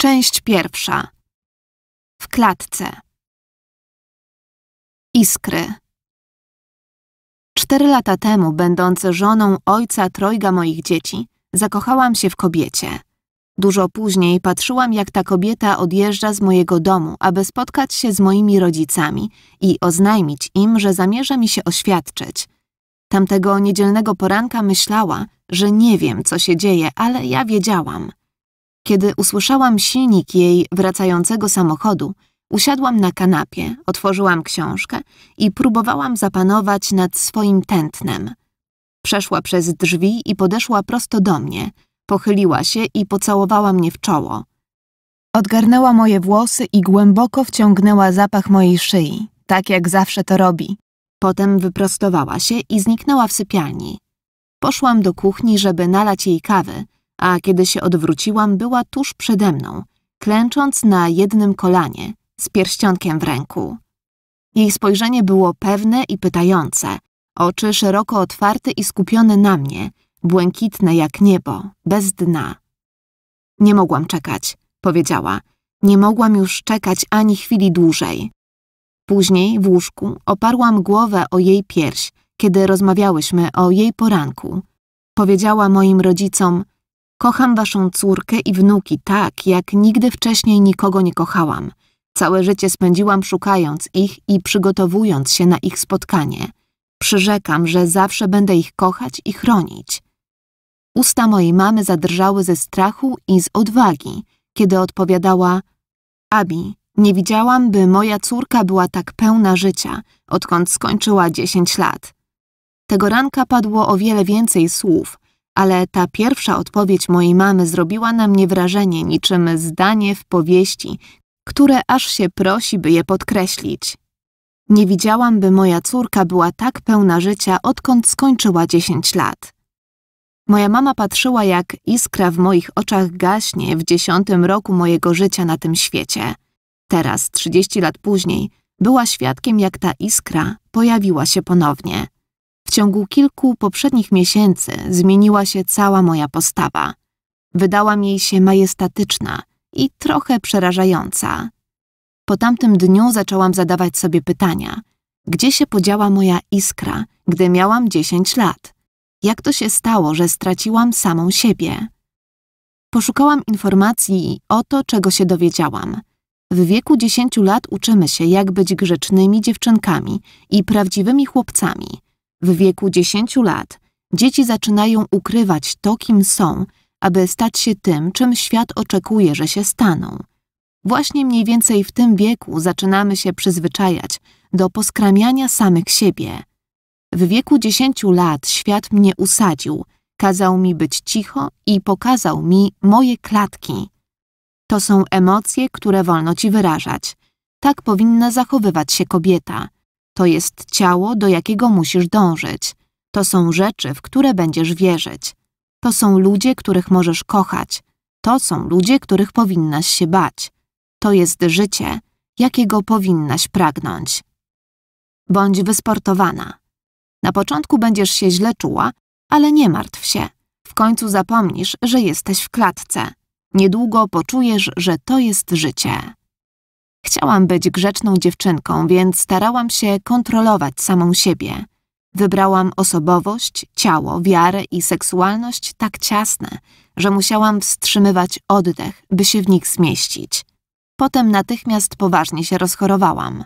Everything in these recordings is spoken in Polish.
Część pierwsza. W klatce. Iskry. Cztery lata temu, będąc żoną ojca trojga moich dzieci, zakochałam się w kobiecie. Dużo później patrzyłam, jak ta kobieta odjeżdża z mojego domu, aby spotkać się z moimi rodzicami i oznajmić im, że zamierza mi się oświadczyć. Tamtego niedzielnego poranka myślała, że nie wiem, co się dzieje, ale ja wiedziałam – kiedy usłyszałam silnik jej wracającego samochodu, usiadłam na kanapie, otworzyłam książkę i próbowałam zapanować nad swoim tętnem. Przeszła przez drzwi i podeszła prosto do mnie, pochyliła się i pocałowała mnie w czoło. Odgarnęła moje włosy i głęboko wciągnęła zapach mojej szyi, tak jak zawsze to robi. Potem wyprostowała się i zniknęła w sypialni. Poszłam do kuchni, żeby nalać jej kawy, a kiedy się odwróciłam, była tuż przede mną, klęcząc na jednym kolanie, z pierścionkiem w ręku. Jej spojrzenie było pewne i pytające, oczy szeroko otwarte i skupione na mnie, błękitne jak niebo, bez dna. Nie mogłam czekać, powiedziała. Nie mogłam już czekać ani chwili dłużej. Później w łóżku oparłam głowę o jej pierś, kiedy rozmawiałyśmy o jej poranku. Powiedziała moim rodzicom, Kocham waszą córkę i wnuki tak, jak nigdy wcześniej nikogo nie kochałam. Całe życie spędziłam szukając ich i przygotowując się na ich spotkanie. Przyrzekam, że zawsze będę ich kochać i chronić. Usta mojej mamy zadrżały ze strachu i z odwagi, kiedy odpowiadała: Abi, nie widziałam, by moja córka była tak pełna życia, odkąd skończyła dziesięć lat. Tego ranka padło o wiele więcej słów, ale ta pierwsza odpowiedź mojej mamy zrobiła na mnie wrażenie niczym zdanie w powieści, które aż się prosi, by je podkreślić. Nie widziałam, by moja córka była tak pełna życia, odkąd skończyła 10 lat. Moja mama patrzyła, jak iskra w moich oczach gaśnie w dziesiątym roku mojego życia na tym świecie. Teraz, 30 lat później, była świadkiem, jak ta iskra pojawiła się ponownie. W ciągu kilku poprzednich miesięcy zmieniła się cała moja postawa. Wydałam mi jej się majestatyczna i trochę przerażająca. Po tamtym dniu zaczęłam zadawać sobie pytania. Gdzie się podziała moja iskra, gdy miałam 10 lat? Jak to się stało, że straciłam samą siebie? Poszukałam informacji o to, czego się dowiedziałam. W wieku 10 lat uczymy się, jak być grzecznymi dziewczynkami i prawdziwymi chłopcami – w wieku 10 lat dzieci zaczynają ukrywać to, kim są, aby stać się tym, czym świat oczekuje, że się staną. Właśnie mniej więcej w tym wieku zaczynamy się przyzwyczajać do poskramiania samych siebie. W wieku 10 lat świat mnie usadził, kazał mi być cicho i pokazał mi moje klatki. To są emocje, które wolno ci wyrażać. Tak powinna zachowywać się kobieta. To jest ciało, do jakiego musisz dążyć. To są rzeczy, w które będziesz wierzyć. To są ludzie, których możesz kochać. To są ludzie, których powinnaś się bać. To jest życie, jakiego powinnaś pragnąć. Bądź wysportowana. Na początku będziesz się źle czuła, ale nie martw się. W końcu zapomnisz, że jesteś w klatce. Niedługo poczujesz, że to jest życie. Chciałam być grzeczną dziewczynką, więc starałam się kontrolować samą siebie. Wybrałam osobowość, ciało, wiarę i seksualność tak ciasne, że musiałam wstrzymywać oddech, by się w nich zmieścić. Potem natychmiast poważnie się rozchorowałam.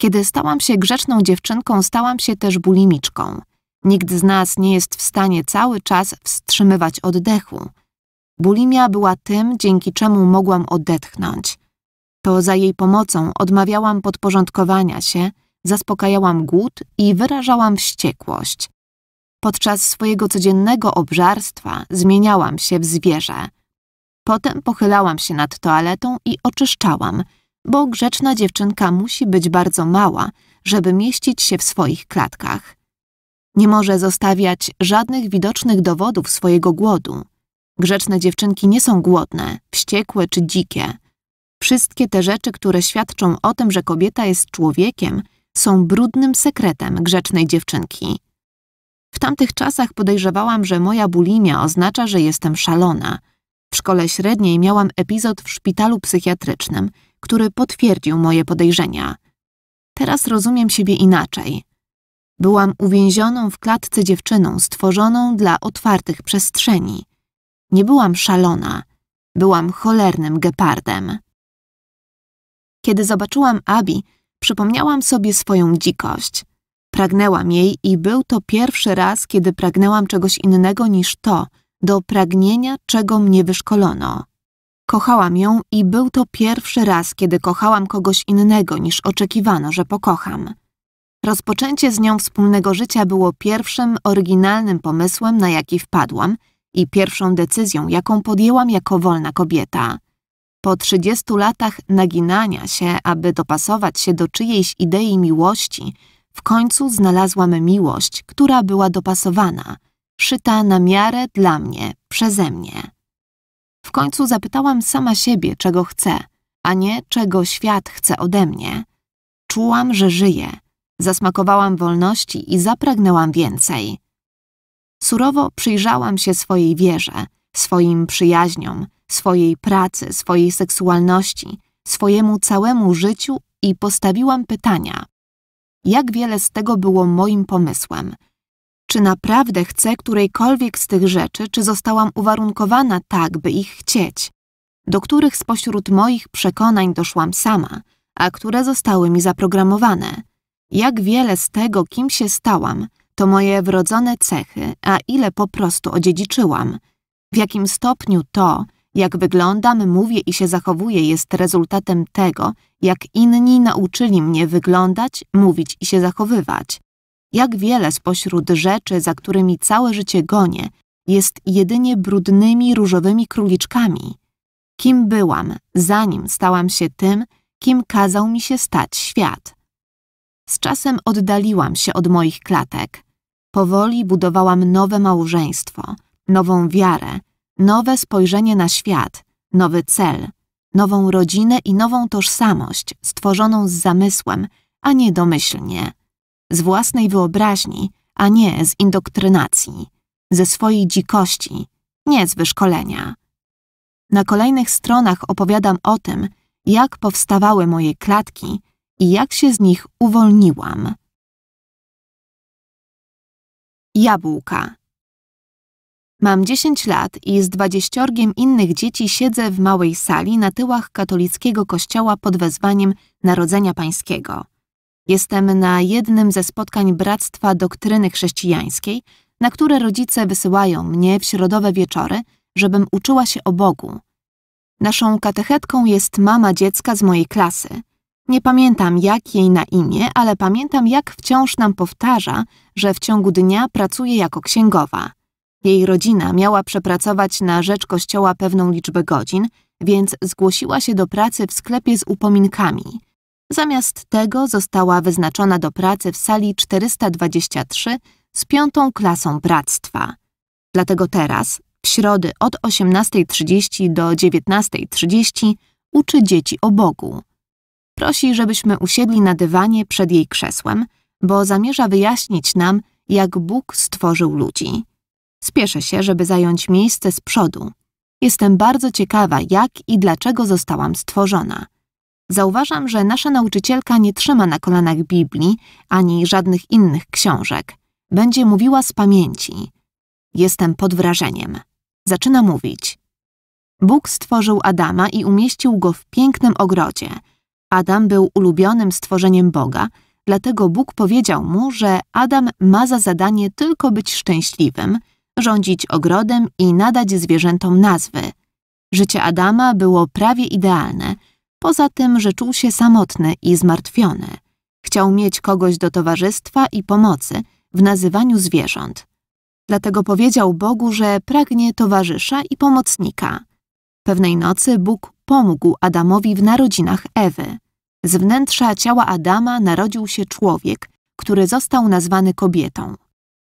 Kiedy stałam się grzeczną dziewczynką, stałam się też bulimiczką. Nikt z nas nie jest w stanie cały czas wstrzymywać oddechu. Bulimia była tym, dzięki czemu mogłam odetchnąć. To za jej pomocą odmawiałam podporządkowania się, zaspokajałam głód i wyrażałam wściekłość. Podczas swojego codziennego obżarstwa zmieniałam się w zwierzę. Potem pochylałam się nad toaletą i oczyszczałam, bo grzeczna dziewczynka musi być bardzo mała, żeby mieścić się w swoich klatkach. Nie może zostawiać żadnych widocznych dowodów swojego głodu. Grzeczne dziewczynki nie są głodne, wściekłe czy dzikie. Wszystkie te rzeczy, które świadczą o tym, że kobieta jest człowiekiem, są brudnym sekretem grzecznej dziewczynki. W tamtych czasach podejrzewałam, że moja bulimia oznacza, że jestem szalona. W szkole średniej miałam epizod w szpitalu psychiatrycznym, który potwierdził moje podejrzenia. Teraz rozumiem siebie inaczej. Byłam uwięzioną w klatce dziewczyną stworzoną dla otwartych przestrzeni. Nie byłam szalona, byłam cholernym gepardem. Kiedy zobaczyłam Abi, przypomniałam sobie swoją dzikość. Pragnęłam jej i był to pierwszy raz, kiedy pragnęłam czegoś innego niż to, do pragnienia, czego mnie wyszkolono. Kochałam ją i był to pierwszy raz, kiedy kochałam kogoś innego niż oczekiwano, że pokocham. Rozpoczęcie z nią wspólnego życia było pierwszym oryginalnym pomysłem, na jaki wpadłam i pierwszą decyzją, jaką podjęłam jako wolna kobieta. Po 30 latach naginania się, aby dopasować się do czyjejś idei miłości, w końcu znalazłam miłość, która była dopasowana, szyta na miarę dla mnie, przeze mnie. W końcu zapytałam sama siebie, czego chcę, a nie czego świat chce ode mnie. Czułam, że żyję. Zasmakowałam wolności i zapragnęłam więcej. Surowo przyjrzałam się swojej wierze, swoim przyjaźniom, swojej pracy, swojej seksualności, swojemu całemu życiu i postawiłam pytania: jak wiele z tego było moim pomysłem? Czy naprawdę chcę którejkolwiek z tych rzeczy, czy zostałam uwarunkowana tak, by ich chcieć? Do których spośród moich przekonań doszłam sama, a które zostały mi zaprogramowane? Jak wiele z tego, kim się stałam, to moje wrodzone cechy, a ile po prostu odziedziczyłam? W jakim stopniu to, jak wyglądam, mówię i się zachowuję jest rezultatem tego, jak inni nauczyli mnie wyglądać, mówić i się zachowywać. Jak wiele spośród rzeczy, za którymi całe życie gonię, jest jedynie brudnymi różowymi króliczkami. Kim byłam, zanim stałam się tym, kim kazał mi się stać świat. Z czasem oddaliłam się od moich klatek. Powoli budowałam nowe małżeństwo, nową wiarę, nowe spojrzenie na świat, nowy cel, nową rodzinę i nową tożsamość stworzoną z zamysłem, a nie domyślnie, z własnej wyobraźni, a nie z indoktrynacji, ze swojej dzikości, nie z wyszkolenia. Na kolejnych stronach opowiadam o tym, jak powstawały moje klatki i jak się z nich uwolniłam. Jabłka. Mam 10 lat i z dwadzieściorgiem innych dzieci siedzę w małej sali na tyłach katolickiego kościoła pod wezwaniem Narodzenia Pańskiego. Jestem na jednym ze spotkań Bractwa Doktryny Chrześcijańskiej, na które rodzice wysyłają mnie w środowe wieczory, żebym uczyła się o Bogu. Naszą katechetką jest mama dziecka z mojej klasy. Nie pamiętam jak jej na imię, ale pamiętam jak wciąż nam powtarza, że w ciągu dnia pracuje jako księgowa – jej rodzina miała przepracować na rzecz kościoła pewną liczbę godzin, więc zgłosiła się do pracy w sklepie z upominkami. Zamiast tego została wyznaczona do pracy w sali 423 z piątą klasą bractwa. Dlatego teraz, w środy od 18.30 do 19.30, uczy dzieci o Bogu. Prosi, żebyśmy usiedli na dywanie przed jej krzesłem, bo zamierza wyjaśnić nam, jak Bóg stworzył ludzi. Spieszę się, żeby zająć miejsce z przodu. Jestem bardzo ciekawa, jak i dlaczego zostałam stworzona. Zauważam, że nasza nauczycielka nie trzyma na kolanach Biblii ani żadnych innych książek. Będzie mówiła z pamięci. Jestem pod wrażeniem. Zaczyna mówić. Bóg stworzył Adama i umieścił go w pięknym ogrodzie. Adam był ulubionym stworzeniem Boga, dlatego Bóg powiedział mu, że Adam ma za zadanie tylko być szczęśliwym – rządzić ogrodem i nadać zwierzętom nazwy. Życie Adama było prawie idealne, poza tym, że czuł się samotny i zmartwiony. Chciał mieć kogoś do towarzystwa i pomocy w nazywaniu zwierząt. Dlatego powiedział Bogu, że pragnie towarzysza i pomocnika. Pewnej nocy Bóg pomógł Adamowi w narodzinach Ewy. Z wnętrza ciała Adama narodził się człowiek, który został nazwany kobietą.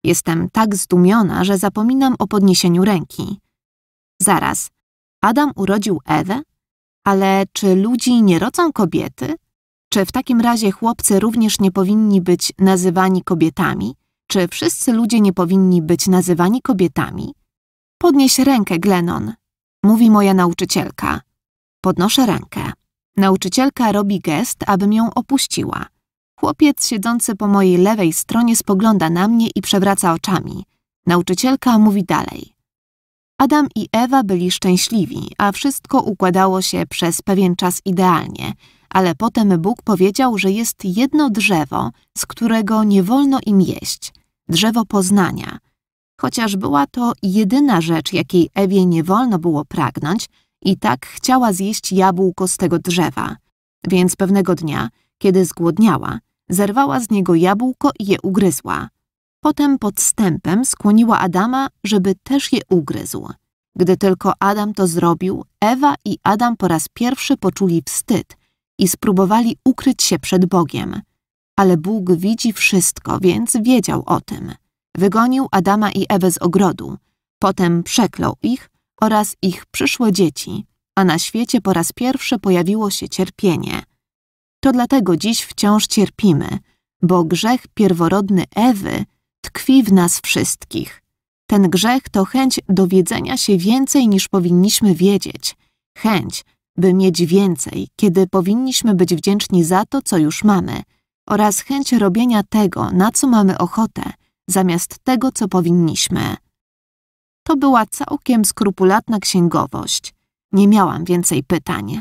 Jestem tak zdumiona, że zapominam o podniesieniu ręki. Zaraz, Adam urodził Ewę? Ale czy ludzi nie rodzą kobiety? Czy w takim razie chłopcy również nie powinni być nazywani kobietami? Czy wszyscy ludzie nie powinni być nazywani kobietami? Podnieś rękę, Glenon, mówi moja nauczycielka. Podnoszę rękę. Nauczycielka robi gest, abym ją opuściła. Chłopiec siedzący po mojej lewej stronie spogląda na mnie i przewraca oczami. Nauczycielka mówi dalej. Adam i Ewa byli szczęśliwi, a wszystko układało się przez pewien czas idealnie, ale potem Bóg powiedział, że jest jedno drzewo, z którego nie wolno im jeść drzewo poznania. Chociaż była to jedyna rzecz, jakiej Ewie nie wolno było pragnąć, i tak chciała zjeść jabłko z tego drzewa. Więc pewnego dnia, kiedy zgłodniała, zerwała z niego jabłko i je ugryzła. Potem podstępem skłoniła Adama, żeby też je ugryzł. Gdy tylko Adam to zrobił, Ewa i Adam po raz pierwszy poczuli wstyd i spróbowali ukryć się przed Bogiem. Ale Bóg widzi wszystko, więc wiedział o tym. Wygonił Adama i Ewę z ogrodu, potem przeklął ich oraz ich przyszłe dzieci, a na świecie po raz pierwszy pojawiło się cierpienie. To dlatego dziś wciąż cierpimy, bo grzech pierworodny Ewy tkwi w nas wszystkich. Ten grzech to chęć dowiedzenia się więcej niż powinniśmy wiedzieć, chęć, by mieć więcej, kiedy powinniśmy być wdzięczni za to, co już mamy, oraz chęć robienia tego, na co mamy ochotę, zamiast tego, co powinniśmy. To była całkiem skrupulatna księgowość. Nie miałam więcej pytań.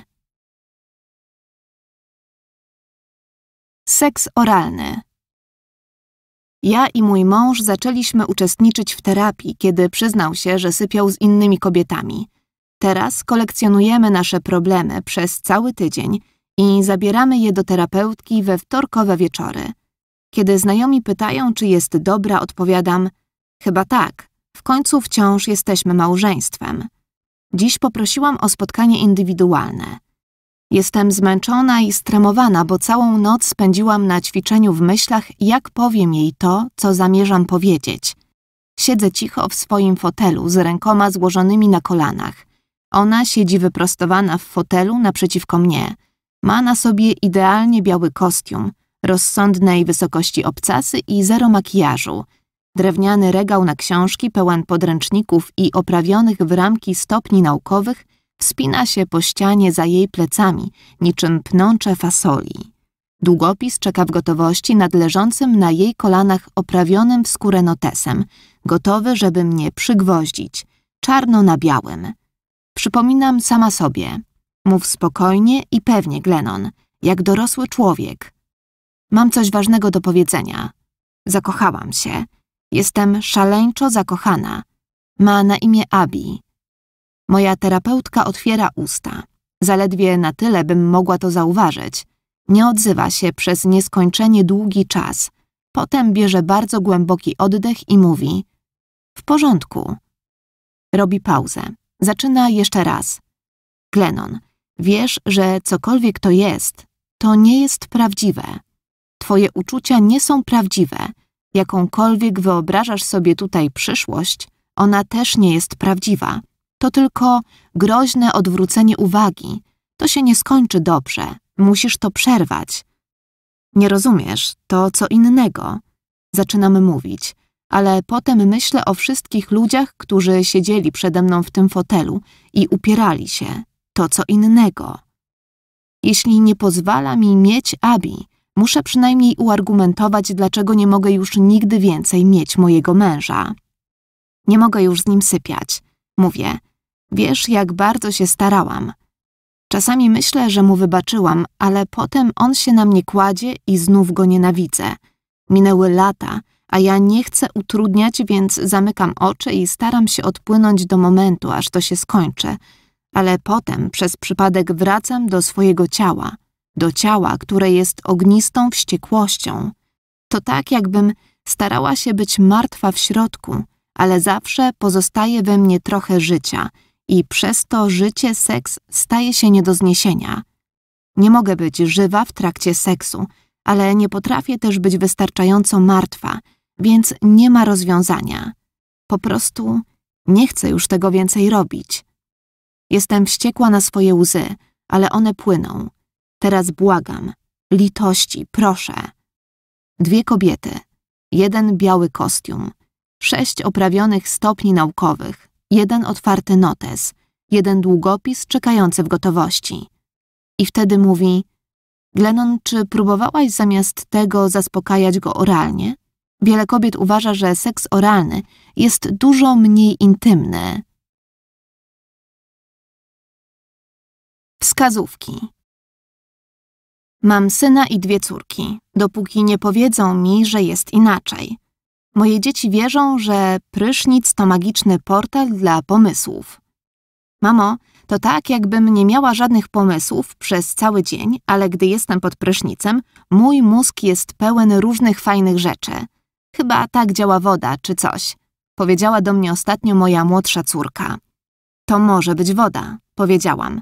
Seks oralny. Ja i mój mąż zaczęliśmy uczestniczyć w terapii, kiedy przyznał się, że sypiał z innymi kobietami. Teraz kolekcjonujemy nasze problemy przez cały tydzień i zabieramy je do terapeutki we wtorkowe wieczory. Kiedy znajomi pytają, czy jest dobra, odpowiadam: Chyba tak, w końcu wciąż jesteśmy małżeństwem. Dziś poprosiłam o spotkanie indywidualne. Jestem zmęczona i stremowana, bo całą noc spędziłam na ćwiczeniu w myślach, jak powiem jej to, co zamierzam powiedzieć. Siedzę cicho w swoim fotelu z rękoma złożonymi na kolanach. Ona siedzi wyprostowana w fotelu naprzeciwko mnie. Ma na sobie idealnie biały kostium, rozsądnej wysokości obcasy i zero makijażu. Drewniany regał na książki pełen podręczników i oprawionych w ramki stopni naukowych Wspina się po ścianie za jej plecami, niczym pnącze fasoli. Długopis czeka w gotowości nad leżącym na jej kolanach oprawionym w skórę notesem, gotowy, żeby mnie przygwoździć, czarno na białym. Przypominam sama sobie. Mów spokojnie i pewnie, Glenon, jak dorosły człowiek. Mam coś ważnego do powiedzenia. Zakochałam się. Jestem szaleńczo zakochana. Ma na imię Abi. Moja terapeutka otwiera usta. Zaledwie na tyle bym mogła to zauważyć. Nie odzywa się przez nieskończenie długi czas. Potem bierze bardzo głęboki oddech i mówi: W porządku. Robi pauzę. Zaczyna jeszcze raz. Glenon, wiesz, że cokolwiek to jest, to nie jest prawdziwe. Twoje uczucia nie są prawdziwe. Jakąkolwiek wyobrażasz sobie tutaj przyszłość, ona też nie jest prawdziwa. To tylko groźne odwrócenie uwagi. To się nie skończy dobrze. Musisz to przerwać. Nie rozumiesz, to co innego. Zaczynam mówić, ale potem myślę o wszystkich ludziach, którzy siedzieli przede mną w tym fotelu i upierali się. To co innego. Jeśli nie pozwala mi mieć Abi, muszę przynajmniej uargumentować, dlaczego nie mogę już nigdy więcej mieć mojego męża. Nie mogę już z nim sypiać. Mówię, wiesz, jak bardzo się starałam. Czasami myślę, że mu wybaczyłam, ale potem on się na mnie kładzie i znów go nienawidzę. Minęły lata, a ja nie chcę utrudniać, więc zamykam oczy i staram się odpłynąć do momentu, aż to się skończy. Ale potem przez przypadek wracam do swojego ciała, do ciała, które jest ognistą wściekłością. To tak, jakbym starała się być martwa w środku, ale zawsze pozostaje we mnie trochę życia i przez to życie seks staje się nie do zniesienia. Nie mogę być żywa w trakcie seksu, ale nie potrafię też być wystarczająco martwa, więc nie ma rozwiązania. Po prostu nie chcę już tego więcej robić. Jestem wściekła na swoje łzy, ale one płyną. Teraz błagam. Litości, proszę. Dwie kobiety. Jeden biały kostium sześć oprawionych stopni naukowych, jeden otwarty notes, jeden długopis czekający w gotowości. I wtedy mówi: Glennon, czy próbowałaś zamiast tego zaspokajać go oralnie? Wiele kobiet uważa, że seks oralny jest dużo mniej intymny. Wskazówki. Mam syna i dwie córki, dopóki nie powiedzą mi, że jest inaczej. Moje dzieci wierzą, że prysznic to magiczny portal dla pomysłów. Mamo, to tak, jakbym nie miała żadnych pomysłów przez cały dzień, ale gdy jestem pod prysznicem, mój mózg jest pełen różnych fajnych rzeczy. Chyba tak działa woda czy coś, powiedziała do mnie ostatnio moja młodsza córka. To może być woda, powiedziałam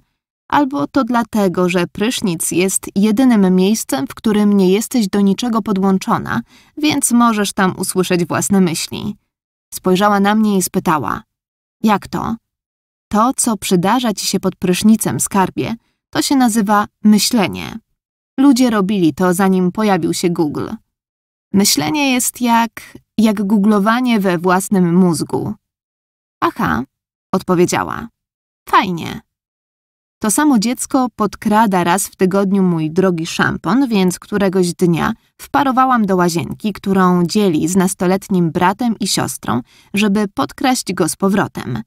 albo to dlatego, że prysznic jest jedynym miejscem, w którym nie jesteś do niczego podłączona, więc możesz tam usłyszeć własne myśli. Spojrzała na mnie i spytała: Jak to? To, co przydarza ci się pod prysznicem, skarbie, to się nazywa myślenie. Ludzie robili to, zanim pojawił się Google. Myślenie jest jak, jak googlowanie we własnym mózgu. Aha, odpowiedziała. Fajnie. To samo dziecko podkrada raz w tygodniu mój drogi szampon, więc któregoś dnia wparowałam do łazienki, którą dzieli z nastoletnim bratem i siostrą, żeby podkraść go z powrotem.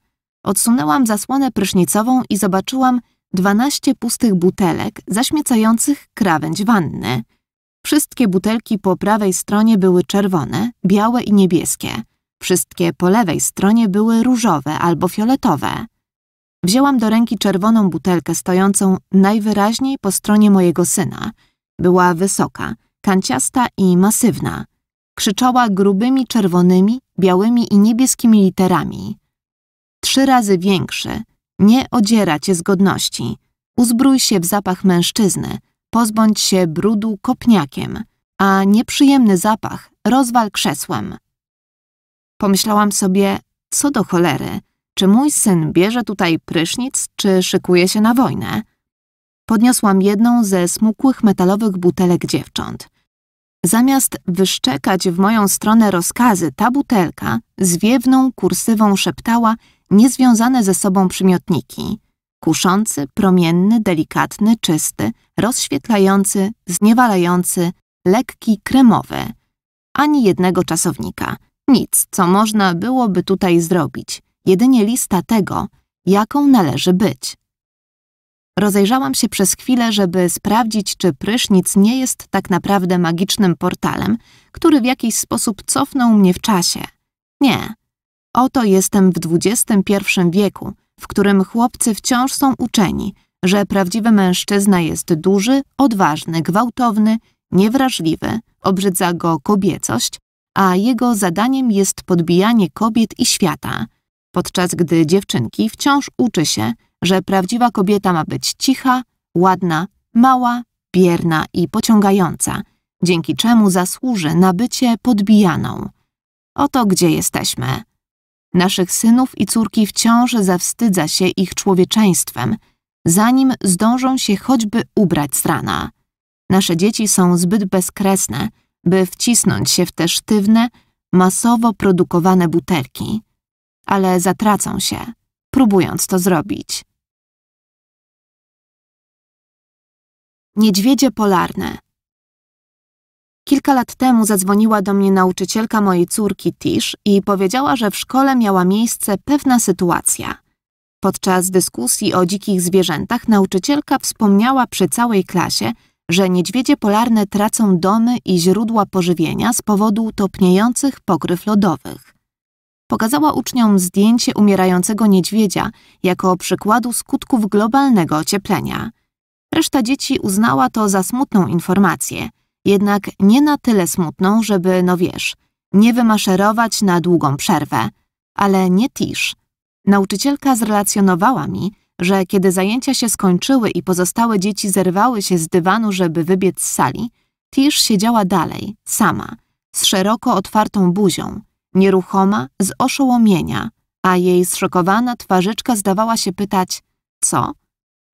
Odsunęłam zasłonę prysznicową i zobaczyłam 12 pustych butelek zaśmiecających krawędź wanny. Wszystkie butelki po prawej stronie były czerwone, białe i niebieskie. Wszystkie po lewej stronie były różowe albo fioletowe. Wzięłam do ręki czerwoną butelkę stojącą najwyraźniej po stronie mojego syna. Była wysoka, kanciasta i masywna. Krzyczała grubymi czerwonymi, białymi i niebieskimi literami. Trzy razy większy. Nie odziera cię z godności. Uzbrój się w zapach mężczyzny. Pozbądź się brudu kopniakiem. A nieprzyjemny zapach rozwal krzesłem. Pomyślałam sobie, co do cholery, czy mój syn bierze tutaj prysznic, czy szykuje się na wojnę? Podniosłam jedną ze smukłych metalowych butelek dziewcząt. Zamiast wyszczekać w moją stronę rozkazy, ta butelka zwiewną kursywą szeptała niezwiązane ze sobą przymiotniki. Kuszący, promienny, delikatny, czysty, rozświetlający, zniewalający, lekki, kremowy. Ani jednego czasownika. Nic, co można byłoby tutaj zrobić jedynie lista tego, jaką należy być. Rozejrzałam się przez chwilę, żeby sprawdzić, czy prysznic nie jest tak naprawdę magicznym portalem, który w jakiś sposób cofnął mnie w czasie. Nie. Oto jestem w XXI wieku, w którym chłopcy wciąż są uczeni, że prawdziwy mężczyzna jest duży, odważny, gwałtowny, niewrażliwy, obrzydza go kobiecość, a jego zadaniem jest podbijanie kobiet i świata – podczas gdy dziewczynki wciąż uczy się, że prawdziwa kobieta ma być cicha, ładna, mała, bierna i pociągająca, dzięki czemu zasłuży na bycie podbijaną. Oto gdzie jesteśmy. Naszych synów i córki wciąż zawstydza się ich człowieczeństwem, zanim zdążą się choćby ubrać z rana. Nasze dzieci są zbyt bezkresne, by wcisnąć się w te sztywne, masowo produkowane butelki ale zatracą się, próbując to zrobić. Niedźwiedzie polarne. Kilka lat temu zadzwoniła do mnie nauczycielka mojej córki Tish i powiedziała, że w szkole miała miejsce pewna sytuacja. Podczas dyskusji o dzikich zwierzętach nauczycielka wspomniała przy całej klasie, że niedźwiedzie polarne tracą domy i źródła pożywienia z powodu topniejących pokryw lodowych pokazała uczniom zdjęcie umierającego niedźwiedzia jako przykładu skutków globalnego ocieplenia. Reszta dzieci uznała to za smutną informację, jednak nie na tyle smutną, żeby, no wiesz, nie wymaszerować na długą przerwę. Ale nie tisz. Nauczycielka zrelacjonowała mi, że kiedy zajęcia się skończyły i pozostałe dzieci zerwały się z dywanu, żeby wybiec z sali, Tish siedziała dalej, sama, z szeroko otwartą buzią, nieruchoma, z oszołomienia, a jej zszokowana twarzyczka zdawała się pytać: Co?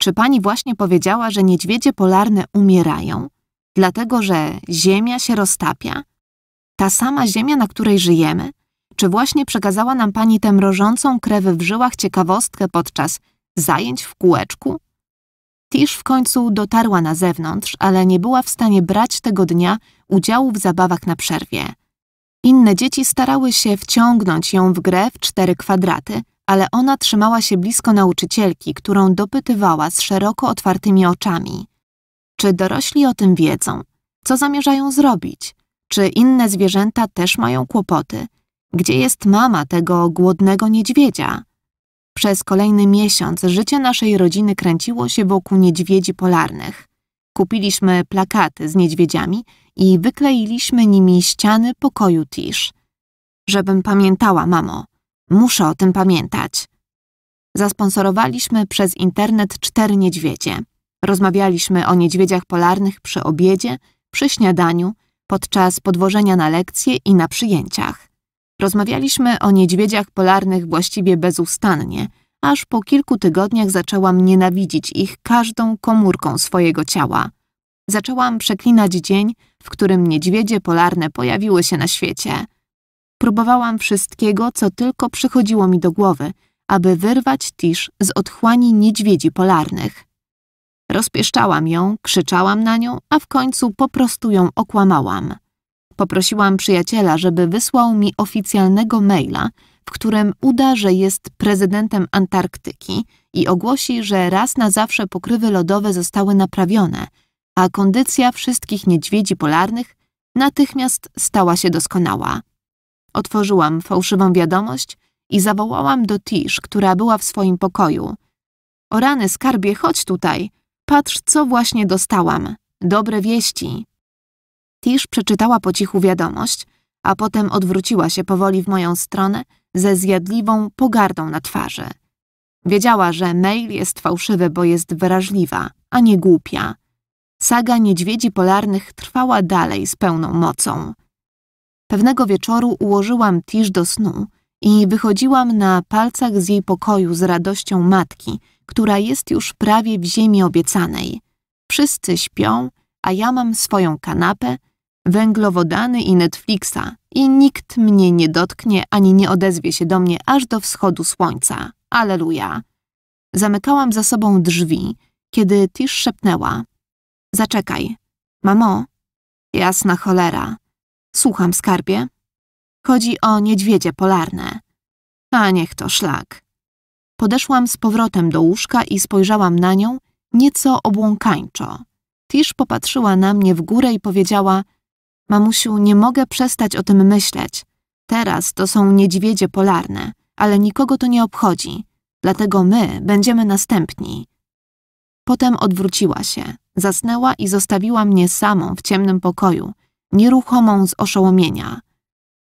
Czy pani właśnie powiedziała, że niedźwiedzie polarne umierają? Dlatego, że ziemia się roztapia? Ta sama ziemia, na której żyjemy? Czy właśnie przekazała nam pani tę mrożącą krew w żyłach ciekawostkę podczas zajęć w kółeczku? Tisz w końcu dotarła na zewnątrz, ale nie była w stanie brać tego dnia udziału w zabawach na przerwie. Inne dzieci starały się wciągnąć ją w grę w cztery kwadraty, ale ona trzymała się blisko nauczycielki, którą dopytywała z szeroko otwartymi oczami. Czy dorośli o tym wiedzą? Co zamierzają zrobić? Czy inne zwierzęta też mają kłopoty? Gdzie jest mama tego głodnego niedźwiedzia? Przez kolejny miesiąc życie naszej rodziny kręciło się wokół niedźwiedzi polarnych. Kupiliśmy plakaty z niedźwiedziami i wykleiliśmy nimi ściany pokoju Tisz. Żebym pamiętała, mamo. Muszę o tym pamiętać. Zasponsorowaliśmy przez internet cztery niedźwiedzie. Rozmawialiśmy o niedźwiedziach polarnych przy obiedzie, przy śniadaniu, podczas podwożenia na lekcje i na przyjęciach. Rozmawialiśmy o niedźwiedziach polarnych właściwie bezustannie, aż po kilku tygodniach zaczęłam nienawidzić ich każdą komórką swojego ciała. Zaczęłam przeklinać dzień, w którym niedźwiedzie polarne pojawiły się na świecie. Próbowałam wszystkiego, co tylko przychodziło mi do głowy, aby wyrwać Tisz z otchłani niedźwiedzi polarnych. Rozpieszczałam ją, krzyczałam na nią, a w końcu po prostu ją okłamałam. Poprosiłam przyjaciela, żeby wysłał mi oficjalnego maila, w którym uda, że jest prezydentem Antarktyki i ogłosi, że raz na zawsze pokrywy lodowe zostały naprawione – a kondycja wszystkich niedźwiedzi polarnych natychmiast stała się doskonała. Otworzyłam fałszywą wiadomość i zawołałam do Tish, która była w swoim pokoju. O rany, skarbie, chodź tutaj. Patrz, co właśnie dostałam. Dobre wieści. Tish przeczytała po cichu wiadomość, a potem odwróciła się powoli w moją stronę ze zjadliwą pogardą na twarzy. Wiedziała, że mail jest fałszywy, bo jest wrażliwa, a nie głupia. Saga niedźwiedzi polarnych trwała dalej z pełną mocą. Pewnego wieczoru ułożyłam Tisz do snu i wychodziłam na palcach z jej pokoju z radością matki, która jest już prawie w ziemi obiecanej. Wszyscy śpią, a ja mam swoją kanapę, węglowodany i Netflixa i nikt mnie nie dotknie ani nie odezwie się do mnie aż do wschodu słońca. Aleluja. Zamykałam za sobą drzwi, kiedy Tish szepnęła. Zaczekaj. Mamo? Jasna cholera. Słucham, skarbie. Chodzi o niedźwiedzie polarne. A niech to szlak. Podeszłam z powrotem do łóżka i spojrzałam na nią nieco obłąkańczo. Tisz popatrzyła na mnie w górę i powiedziała Mamusiu, nie mogę przestać o tym myśleć. Teraz to są niedźwiedzie polarne, ale nikogo to nie obchodzi. Dlatego my będziemy następni. Potem odwróciła się. Zasnęła i zostawiła mnie samą w ciemnym pokoju, nieruchomą z oszołomienia.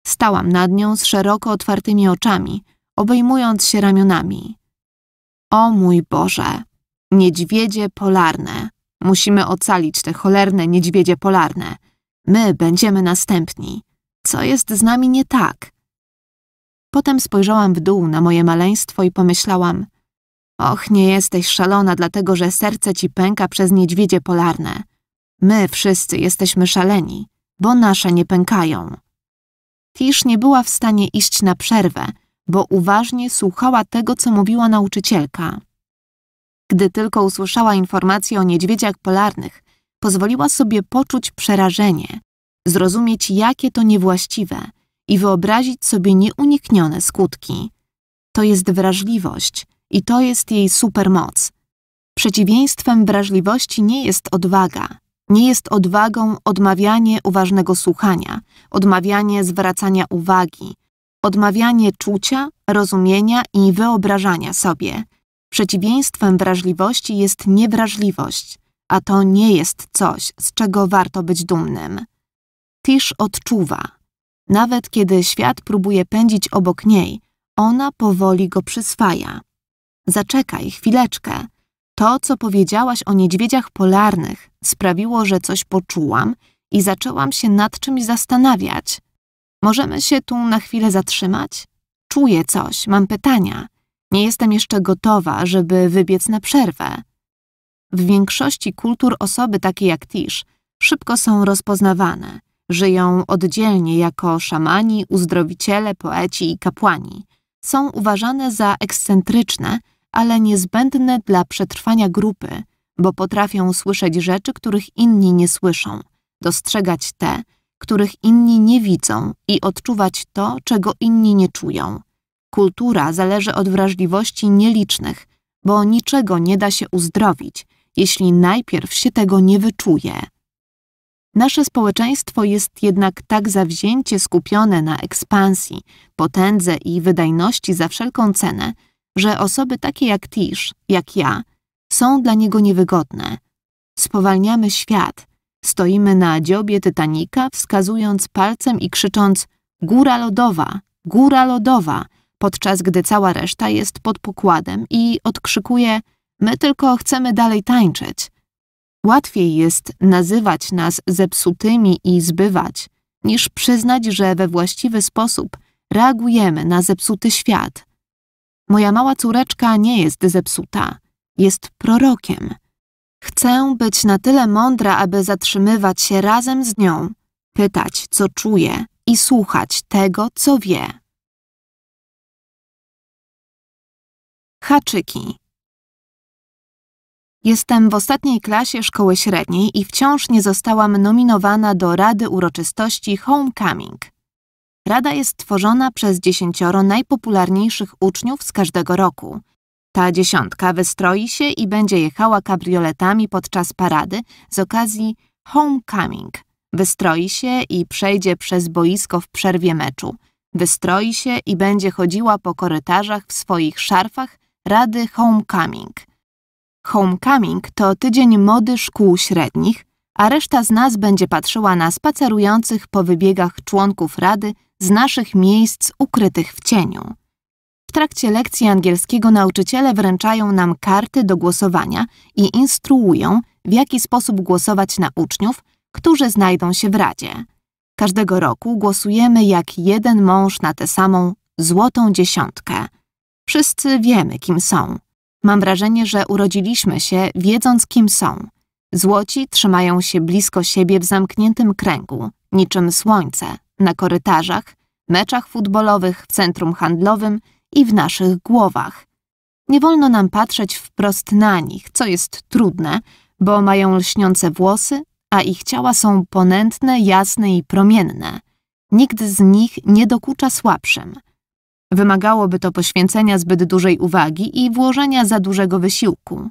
Stałam nad nią z szeroko otwartymi oczami, obejmując się ramionami. O mój Boże! Niedźwiedzie polarne! Musimy ocalić te cholerne niedźwiedzie polarne. My będziemy następni. Co jest z nami nie tak? Potem spojrzałam w dół na moje maleństwo i pomyślałam – Och, nie jesteś szalona, dlatego że serce ci pęka przez niedźwiedzie polarne. My wszyscy jesteśmy szaleni, bo nasze nie pękają. Tisz nie była w stanie iść na przerwę, bo uważnie słuchała tego, co mówiła nauczycielka. Gdy tylko usłyszała informacje o niedźwiedziach polarnych, pozwoliła sobie poczuć przerażenie, zrozumieć, jakie to niewłaściwe i wyobrazić sobie nieuniknione skutki. To jest wrażliwość – i to jest jej supermoc. Przeciwieństwem wrażliwości nie jest odwaga. Nie jest odwagą odmawianie uważnego słuchania, odmawianie zwracania uwagi, odmawianie czucia, rozumienia i wyobrażania sobie. Przeciwieństwem wrażliwości jest niewrażliwość, a to nie jest coś, z czego warto być dumnym. Tisz odczuwa. Nawet kiedy świat próbuje pędzić obok niej, ona powoli go przyswaja. Zaczekaj chwileczkę. To, co powiedziałaś o niedźwiedziach polarnych, sprawiło, że coś poczułam i zaczęłam się nad czymś zastanawiać. Możemy się tu na chwilę zatrzymać? Czuję coś, mam pytania. Nie jestem jeszcze gotowa, żeby wybiec na przerwę. W większości kultur osoby takie jak Tisz szybko są rozpoznawane. Żyją oddzielnie jako szamani, uzdrowiciele, poeci i kapłani. Są uważane za ekscentryczne, ale niezbędne dla przetrwania grupy, bo potrafią słyszeć rzeczy, których inni nie słyszą, dostrzegać te, których inni nie widzą i odczuwać to, czego inni nie czują. Kultura zależy od wrażliwości nielicznych, bo niczego nie da się uzdrowić, jeśli najpierw się tego nie wyczuje. Nasze społeczeństwo jest jednak tak zawzięcie skupione na ekspansji, potędze i wydajności za wszelką cenę, że osoby takie jak Tish, jak ja, są dla niego niewygodne. Spowalniamy świat. Stoimy na dziobie Tytanika, wskazując palcem i krzycząc góra lodowa, góra lodowa, podczas gdy cała reszta jest pod pokładem i odkrzykuje my tylko chcemy dalej tańczyć. Łatwiej jest nazywać nas zepsutymi i zbywać, niż przyznać, że we właściwy sposób reagujemy na zepsuty świat – Moja mała córeczka nie jest zepsuta, jest prorokiem. Chcę być na tyle mądra, aby zatrzymywać się razem z nią, pytać, co czuje i słuchać tego, co wie. Haczyki. Jestem w ostatniej klasie szkoły średniej i wciąż nie zostałam nominowana do Rady Uroczystości Homecoming. Rada jest tworzona przez dziesięcioro najpopularniejszych uczniów z każdego roku. Ta dziesiątka wystroi się i będzie jechała kabrioletami podczas parady z okazji Homecoming. Wystroi się i przejdzie przez boisko w przerwie meczu. Wystroi się i będzie chodziła po korytarzach w swoich szarfach Rady Homecoming. Homecoming to tydzień mody szkół średnich, a reszta z nas będzie patrzyła na spacerujących po wybiegach członków Rady z naszych miejsc ukrytych w cieniu. W trakcie lekcji angielskiego nauczyciele wręczają nam karty do głosowania i instruują, w jaki sposób głosować na uczniów, którzy znajdą się w Radzie. Każdego roku głosujemy jak jeden mąż na tę samą złotą dziesiątkę. Wszyscy wiemy, kim są. Mam wrażenie, że urodziliśmy się wiedząc, kim są. Złoci trzymają się blisko siebie w zamkniętym kręgu, niczym słońce, na korytarzach, meczach futbolowych, w centrum handlowym i w naszych głowach. Nie wolno nam patrzeć wprost na nich, co jest trudne, bo mają lśniące włosy, a ich ciała są ponętne, jasne i promienne. Nikt z nich nie dokucza słabszym. Wymagałoby to poświęcenia zbyt dużej uwagi i włożenia za dużego wysiłku.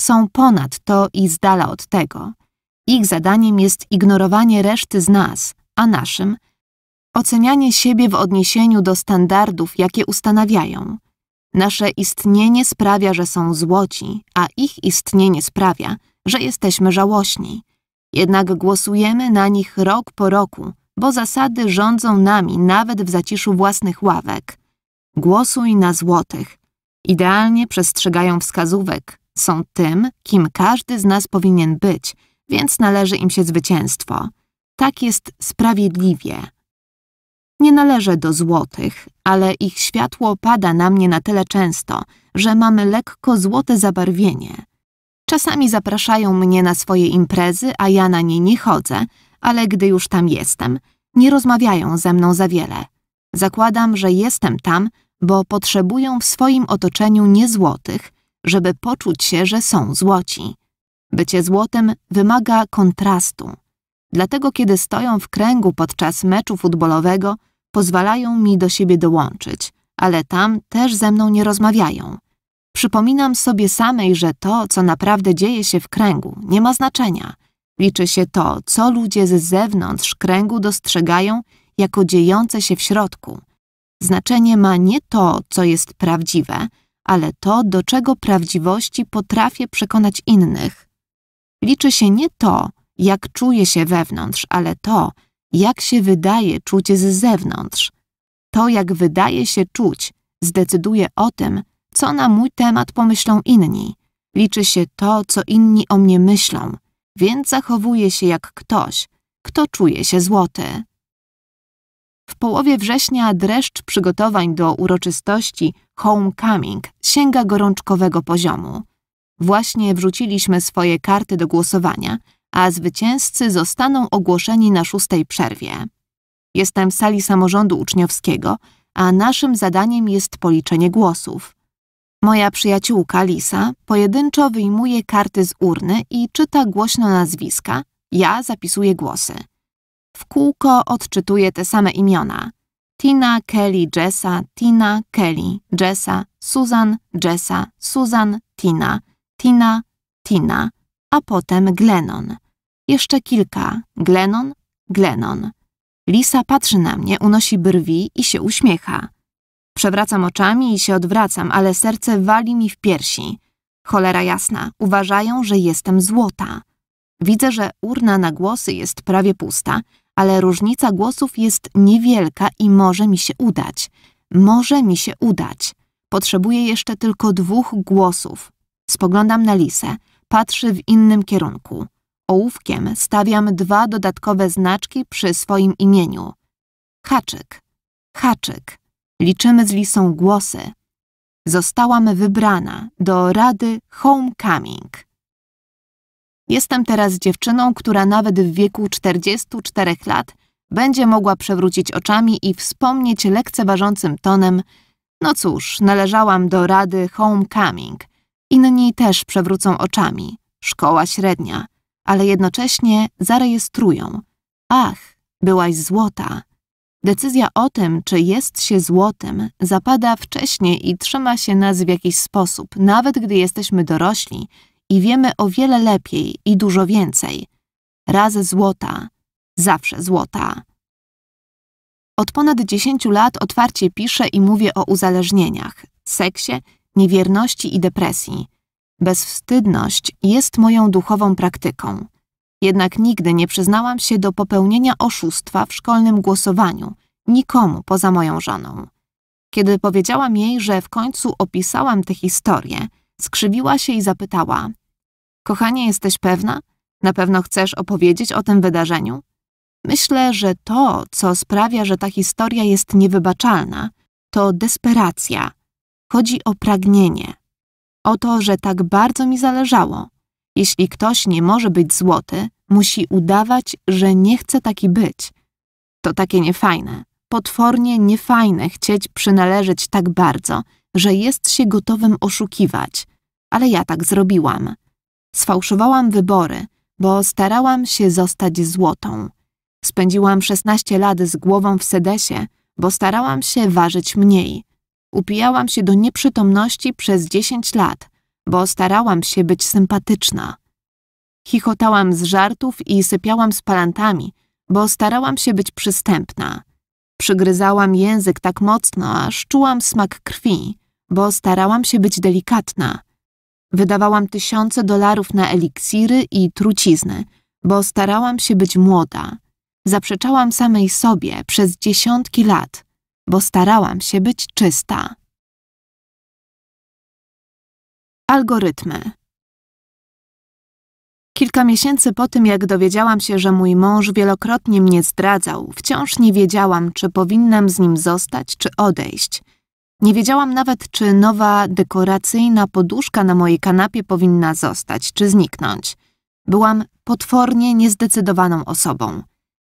Są ponad to i z dala od tego. Ich zadaniem jest ignorowanie reszty z nas, a naszym ocenianie siebie w odniesieniu do standardów, jakie ustanawiają. Nasze istnienie sprawia, że są złoci, a ich istnienie sprawia, że jesteśmy żałośni. Jednak głosujemy na nich rok po roku, bo zasady rządzą nami nawet w zaciszu własnych ławek. Głosuj na złotych. Idealnie przestrzegają wskazówek, są tym, kim każdy z nas powinien być, więc należy im się zwycięstwo. Tak jest sprawiedliwie. Nie należę do złotych, ale ich światło pada na mnie na tyle często, że mamy lekko złote zabarwienie. Czasami zapraszają mnie na swoje imprezy, a ja na nie nie chodzę, ale gdy już tam jestem, nie rozmawiają ze mną za wiele. Zakładam, że jestem tam, bo potrzebują w swoim otoczeniu niezłotych, żeby poczuć się, że są złoci. Bycie złotym wymaga kontrastu. Dlatego, kiedy stoją w kręgu podczas meczu futbolowego, pozwalają mi do siebie dołączyć, ale tam też ze mną nie rozmawiają. Przypominam sobie samej, że to, co naprawdę dzieje się w kręgu, nie ma znaczenia. Liczy się to, co ludzie z zewnątrz kręgu dostrzegają jako dziejące się w środku. Znaczenie ma nie to, co jest prawdziwe, ale to, do czego prawdziwości potrafię przekonać innych. Liczy się nie to, jak czuje się wewnątrz, ale to, jak się wydaje czuć z zewnątrz. To, jak wydaje się czuć, zdecyduje o tym, co na mój temat pomyślą inni. Liczy się to, co inni o mnie myślą, więc zachowuje się jak ktoś, kto czuje się złoty. W połowie września dreszcz przygotowań do uroczystości Homecoming sięga gorączkowego poziomu. Właśnie wrzuciliśmy swoje karty do głosowania – a zwycięzcy zostaną ogłoszeni na szóstej przerwie. Jestem w sali samorządu uczniowskiego, a naszym zadaniem jest policzenie głosów. Moja przyjaciółka Lisa pojedynczo wyjmuje karty z urny i czyta głośno nazwiska, ja zapisuję głosy. W kółko odczytuję te same imiona. Tina, Kelly, Jessa, Tina, Kelly, Jessa, Susan, Jessa, Susan, Tina, Tina, Tina, a potem Glenon. Jeszcze kilka. Glenon, Glenon. Lisa patrzy na mnie, unosi brwi i się uśmiecha. Przewracam oczami i się odwracam, ale serce wali mi w piersi. Cholera jasna, uważają, że jestem złota. Widzę, że urna na głosy jest prawie pusta, ale różnica głosów jest niewielka i może mi się udać. Może mi się udać. Potrzebuję jeszcze tylko dwóch głosów. Spoglądam na Lisę. Patrzy w innym kierunku. Ołówkiem stawiam dwa dodatkowe znaczki przy swoim imieniu. Haczyk, haczyk. Liczymy z Lisą głosy. Zostałam wybrana do rady Homecoming. Jestem teraz dziewczyną, która nawet w wieku 44 lat będzie mogła przewrócić oczami i wspomnieć lekceważącym tonem: No cóż, należałam do rady Homecoming – Inni też przewrócą oczami, szkoła średnia, ale jednocześnie zarejestrują. Ach, byłaś złota. Decyzja o tym, czy jest się złotym, zapada wcześniej i trzyma się nas w jakiś sposób, nawet gdy jesteśmy dorośli i wiemy o wiele lepiej i dużo więcej. Raz złota, zawsze złota. Od ponad dziesięciu lat otwarcie piszę i mówię o uzależnieniach, seksie niewierności i depresji. Bezwstydność jest moją duchową praktyką. Jednak nigdy nie przyznałam się do popełnienia oszustwa w szkolnym głosowaniu, nikomu poza moją żoną. Kiedy powiedziałam jej, że w końcu opisałam tę historię, skrzywiła się i zapytała: Kochanie, jesteś pewna? Na pewno chcesz opowiedzieć o tym wydarzeniu? Myślę, że to, co sprawia, że ta historia jest niewybaczalna, to desperacja, Chodzi o pragnienie. O to, że tak bardzo mi zależało. Jeśli ktoś nie może być złoty, musi udawać, że nie chce taki być. To takie niefajne, potwornie niefajne chcieć przynależeć tak bardzo, że jest się gotowym oszukiwać. Ale ja tak zrobiłam. Sfałszowałam wybory, bo starałam się zostać złotą. Spędziłam 16 lat z głową w sedesie, bo starałam się ważyć mniej upijałam się do nieprzytomności przez dziesięć lat, bo starałam się być sympatyczna. Chichotałam z żartów i sypiałam z palantami, bo starałam się być przystępna. Przygryzałam język tak mocno, aż czułam smak krwi, bo starałam się być delikatna. Wydawałam tysiące dolarów na eliksiry i trucizny, bo starałam się być młoda. Zaprzeczałam samej sobie przez dziesiątki lat, bo starałam się być czysta. Algorytmy Kilka miesięcy po tym, jak dowiedziałam się, że mój mąż wielokrotnie mnie zdradzał, wciąż nie wiedziałam, czy powinnam z nim zostać, czy odejść. Nie wiedziałam nawet, czy nowa dekoracyjna poduszka na mojej kanapie powinna zostać, czy zniknąć. Byłam potwornie niezdecydowaną osobą.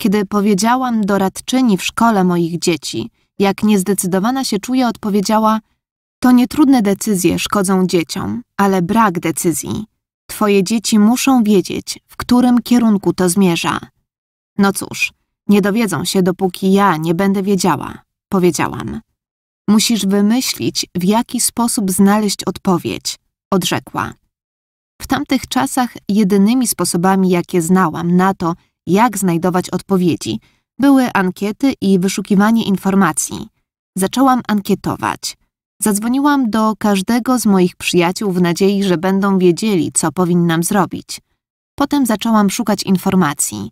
Kiedy powiedziałam doradczyni w szkole moich dzieci, jak niezdecydowana się czuje, odpowiedziała: To nietrudne decyzje szkodzą dzieciom, ale brak decyzji. Twoje dzieci muszą wiedzieć, w którym kierunku to zmierza. No cóż, nie dowiedzą się, dopóki ja nie będę wiedziała, powiedziałam. Musisz wymyślić, w jaki sposób znaleźć odpowiedź, odrzekła. W tamtych czasach jedynymi sposobami, jakie znałam na to, jak znajdować odpowiedzi, były ankiety i wyszukiwanie informacji. Zaczęłam ankietować. Zadzwoniłam do każdego z moich przyjaciół w nadziei, że będą wiedzieli, co powinnam zrobić. Potem zaczęłam szukać informacji.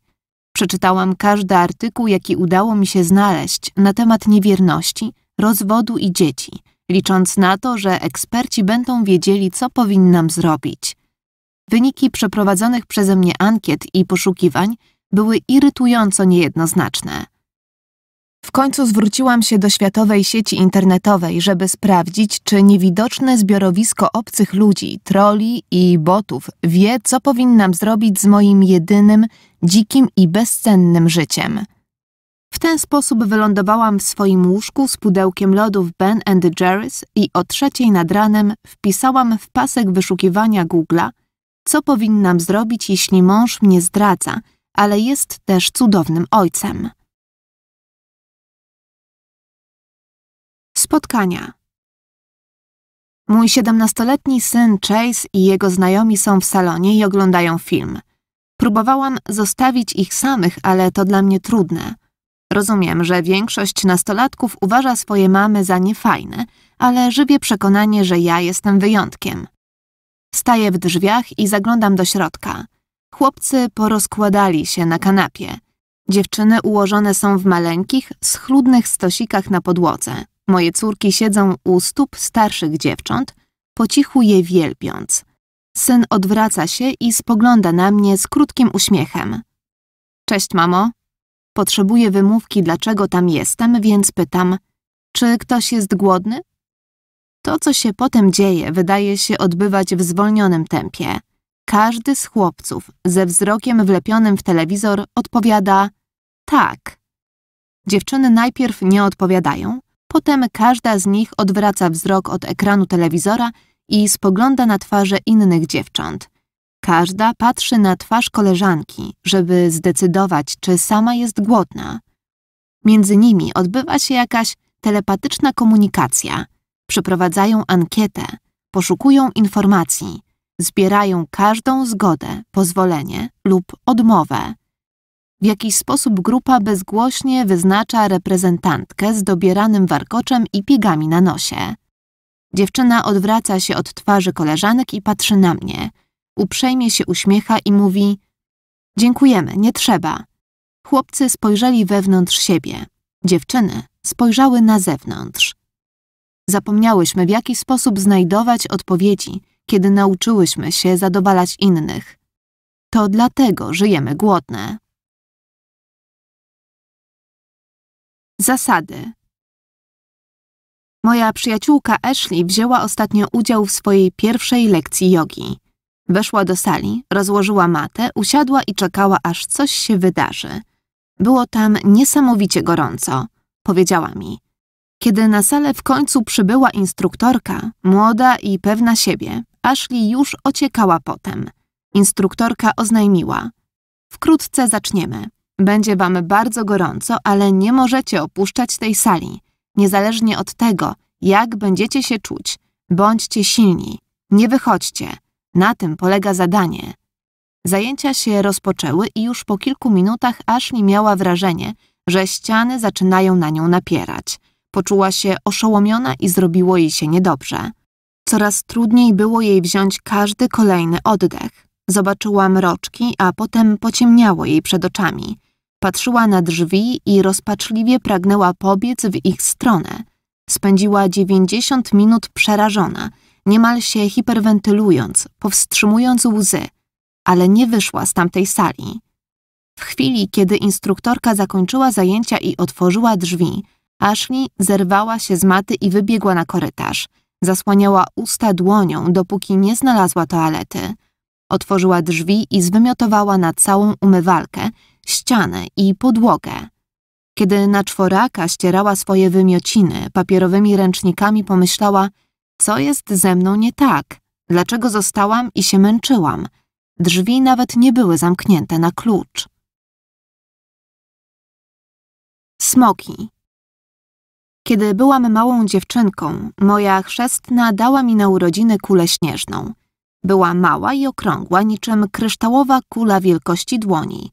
Przeczytałam każdy artykuł, jaki udało mi się znaleźć na temat niewierności, rozwodu i dzieci, licząc na to, że eksperci będą wiedzieli, co powinnam zrobić. Wyniki przeprowadzonych przeze mnie ankiet i poszukiwań były irytująco niejednoznaczne. W końcu zwróciłam się do światowej sieci internetowej, żeby sprawdzić, czy niewidoczne zbiorowisko obcych ludzi, troli i botów wie, co powinnam zrobić z moim jedynym, dzikim i bezcennym życiem. W ten sposób wylądowałam w swoim łóżku z pudełkiem lodów Ben and Jerry's i o trzeciej nad ranem wpisałam w pasek wyszukiwania Google'a, co powinnam zrobić, jeśli mąż mnie zdradza – ale jest też cudownym ojcem. Spotkania Mój siedemnastoletni syn Chase i jego znajomi są w salonie i oglądają film. Próbowałam zostawić ich samych, ale to dla mnie trudne. Rozumiem, że większość nastolatków uważa swoje mamy za niefajne, ale żywię przekonanie, że ja jestem wyjątkiem. Staję w drzwiach i zaglądam do środka. Chłopcy porozkładali się na kanapie. Dziewczyny ułożone są w maleńkich, schludnych stosikach na podłodze. Moje córki siedzą u stóp starszych dziewcząt, po cichu je wielbiąc. Syn odwraca się i spogląda na mnie z krótkim uśmiechem. Cześć, mamo. Potrzebuję wymówki, dlaczego tam jestem, więc pytam, czy ktoś jest głodny? To, co się potem dzieje, wydaje się odbywać w zwolnionym tempie. Każdy z chłopców ze wzrokiem wlepionym w telewizor odpowiada tak. Dziewczyny najpierw nie odpowiadają, potem każda z nich odwraca wzrok od ekranu telewizora i spogląda na twarze innych dziewcząt. Każda patrzy na twarz koleżanki, żeby zdecydować, czy sama jest głodna. Między nimi odbywa się jakaś telepatyczna komunikacja. Przeprowadzają ankietę, poszukują informacji, zbierają każdą zgodę, pozwolenie lub odmowę. W jakiś sposób grupa bezgłośnie wyznacza reprezentantkę z dobieranym warkoczem i piegami na nosie. Dziewczyna odwraca się od twarzy koleżanek i patrzy na mnie. Uprzejmie się uśmiecha i mówi: Dziękujemy, nie trzeba. Chłopcy spojrzeli wewnątrz siebie. Dziewczyny spojrzały na zewnątrz. Zapomniałyśmy, w jaki sposób znajdować odpowiedzi kiedy nauczyłyśmy się zadowalać innych. To dlatego żyjemy głodne. Zasady Moja przyjaciółka Ashley wzięła ostatnio udział w swojej pierwszej lekcji jogi. Weszła do sali, rozłożyła matę, usiadła i czekała, aż coś się wydarzy. Było tam niesamowicie gorąco, powiedziała mi. Kiedy na salę w końcu przybyła instruktorka, młoda i pewna siebie, Ashley już ociekała potem. Instruktorka oznajmiła: Wkrótce zaczniemy. Będzie wam bardzo gorąco, ale nie możecie opuszczać tej sali. Niezależnie od tego, jak będziecie się czuć, bądźcie silni. Nie wychodźcie. Na tym polega zadanie. Zajęcia się rozpoczęły i już po kilku minutach Ashley miała wrażenie, że ściany zaczynają na nią napierać. Poczuła się oszołomiona i zrobiło jej się niedobrze. Coraz trudniej było jej wziąć każdy kolejny oddech. Zobaczyła mroczki, a potem pociemniało jej przed oczami. Patrzyła na drzwi i rozpaczliwie pragnęła pobiec w ich stronę. Spędziła 90 minut przerażona, niemal się hiperwentylując, powstrzymując łzy, ale nie wyszła z tamtej sali. W chwili, kiedy instruktorka zakończyła zajęcia i otworzyła drzwi, Ashley zerwała się z maty i wybiegła na korytarz – Zasłaniała usta dłonią, dopóki nie znalazła toalety. Otworzyła drzwi i zwymiotowała na całą umywalkę, ścianę i podłogę. Kiedy na czworaka ścierała swoje wymiociny papierowymi ręcznikami, pomyślała, co jest ze mną nie tak, dlaczego zostałam i się męczyłam. Drzwi nawet nie były zamknięte na klucz. Smoki kiedy byłam małą dziewczynką, moja chrzestna dała mi na urodziny kulę śnieżną. Była mała i okrągła, niczym kryształowa kula wielkości dłoni.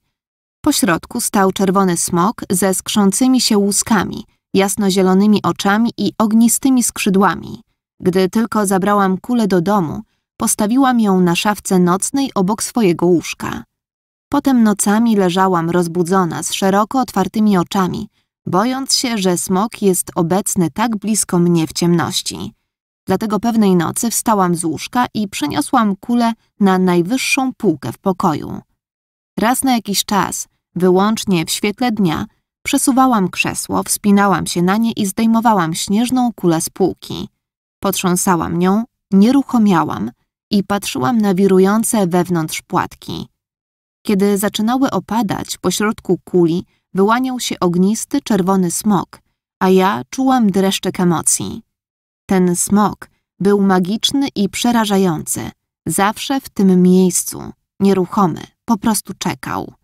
Po środku stał czerwony smok ze skrzącymi się łuskami, jasnozielonymi oczami i ognistymi skrzydłami. Gdy tylko zabrałam kulę do domu, postawiłam ją na szafce nocnej obok swojego łóżka. Potem nocami leżałam rozbudzona z szeroko otwartymi oczami, bojąc się, że smok jest obecny tak blisko mnie w ciemności. Dlatego pewnej nocy wstałam z łóżka i przeniosłam kulę na najwyższą półkę w pokoju. Raz na jakiś czas, wyłącznie w świetle dnia, przesuwałam krzesło, wspinałam się na nie i zdejmowałam śnieżną kulę z półki. Potrząsałam nią, nieruchomiałam i patrzyłam na wirujące wewnątrz płatki. Kiedy zaczynały opadać pośrodku kuli, wyłaniał się ognisty, czerwony smok, a ja czułam dreszczek emocji. Ten smok był magiczny i przerażający, zawsze w tym miejscu, nieruchomy, po prostu czekał.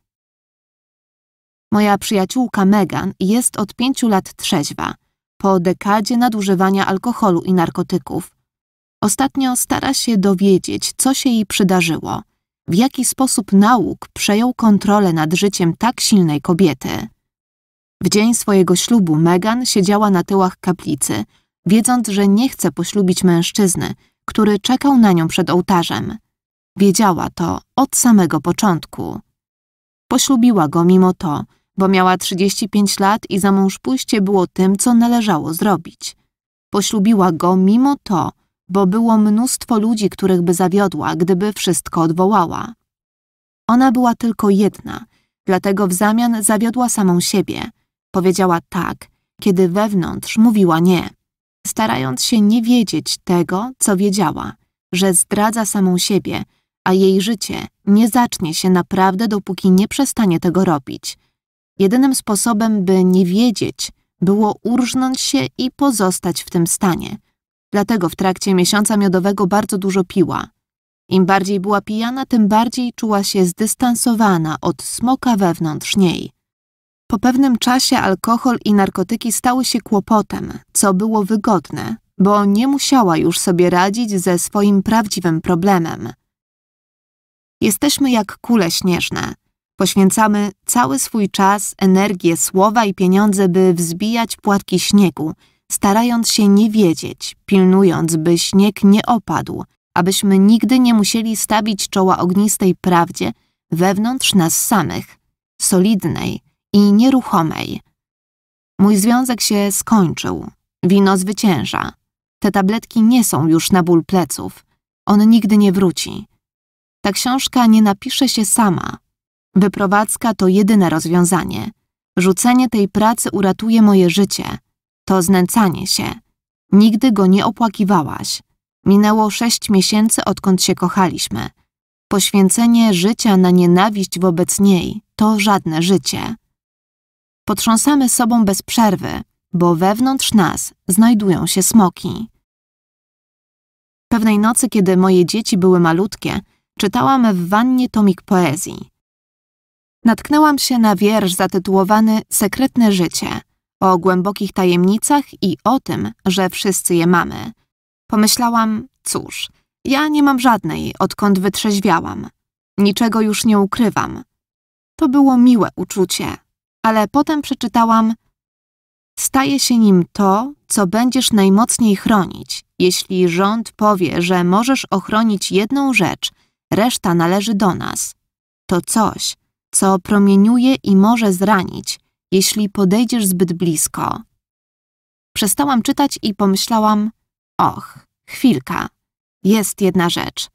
Moja przyjaciółka Megan jest od pięciu lat trzeźwa, po dekadzie nadużywania alkoholu i narkotyków. Ostatnio stara się dowiedzieć, co się jej przydarzyło – w jaki sposób nauk przejął kontrolę nad życiem tak silnej kobiety. W dzień swojego ślubu Megan siedziała na tyłach kaplicy, wiedząc, że nie chce poślubić mężczyzny, który czekał na nią przed ołtarzem. Wiedziała to od samego początku. Poślubiła go mimo to, bo miała 35 lat i za mąż pójście było tym, co należało zrobić. Poślubiła go mimo to, bo było mnóstwo ludzi, których by zawiodła, gdyby wszystko odwołała. Ona była tylko jedna, dlatego w zamian zawiodła samą siebie. Powiedziała tak, kiedy wewnątrz mówiła nie, starając się nie wiedzieć tego, co wiedziała, że zdradza samą siebie, a jej życie nie zacznie się naprawdę, dopóki nie przestanie tego robić. Jedynym sposobem, by nie wiedzieć, było urżnąć się i pozostać w tym stanie – Dlatego w trakcie miesiąca miodowego bardzo dużo piła. Im bardziej była pijana, tym bardziej czuła się zdystansowana od smoka wewnątrz niej. Po pewnym czasie alkohol i narkotyki stały się kłopotem, co było wygodne, bo nie musiała już sobie radzić ze swoim prawdziwym problemem. Jesteśmy jak kule śnieżne. Poświęcamy cały swój czas, energię, słowa i pieniądze, by wzbijać płatki śniegu – starając się nie wiedzieć, pilnując, by śnieg nie opadł, abyśmy nigdy nie musieli stawić czoła ognistej prawdzie wewnątrz nas samych, solidnej i nieruchomej. Mój związek się skończył. Wino zwycięża. Te tabletki nie są już na ból pleców. On nigdy nie wróci. Ta książka nie napisze się sama. Wyprowadzka to jedyne rozwiązanie. Rzucenie tej pracy uratuje moje życie – to znęcanie się. Nigdy go nie opłakiwałaś. Minęło sześć miesięcy, odkąd się kochaliśmy. Poświęcenie życia na nienawiść wobec niej to żadne życie. Potrząsamy sobą bez przerwy, bo wewnątrz nas znajdują się smoki. Pewnej nocy, kiedy moje dzieci były malutkie, czytałam w wannie tomik poezji. Natknęłam się na wiersz zatytułowany Sekretne życie o głębokich tajemnicach i o tym, że wszyscy je mamy. Pomyślałam, cóż, ja nie mam żadnej, odkąd wytrzeźwiałam. Niczego już nie ukrywam. To było miłe uczucie, ale potem przeczytałam Staje się nim to, co będziesz najmocniej chronić. Jeśli rząd powie, że możesz ochronić jedną rzecz, reszta należy do nas. To coś, co promieniuje i może zranić – jeśli podejdziesz zbyt blisko. Przestałam czytać i pomyślałam: Och, chwilka, jest jedna rzecz.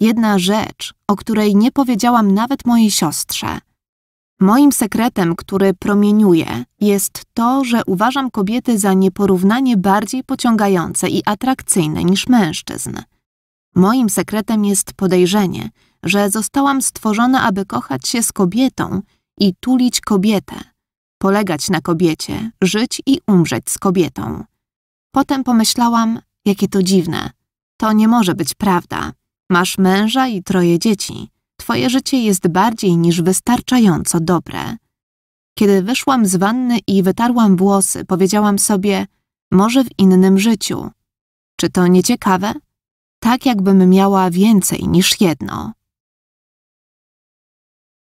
Jedna rzecz, o której nie powiedziałam nawet mojej siostrze. Moim sekretem, który promieniuje, jest to, że uważam kobiety za nieporównanie bardziej pociągające i atrakcyjne niż mężczyzn. Moim sekretem jest podejrzenie, że zostałam stworzona, aby kochać się z kobietą i tulić kobietę, polegać na kobiecie, żyć i umrzeć z kobietą. Potem pomyślałam, jakie to dziwne. To nie może być prawda. Masz męża i troje dzieci. Twoje życie jest bardziej niż wystarczająco dobre. Kiedy wyszłam z wanny i wytarłam włosy, powiedziałam sobie, może w innym życiu. Czy to nie ciekawe? Tak jakbym miała więcej niż jedno.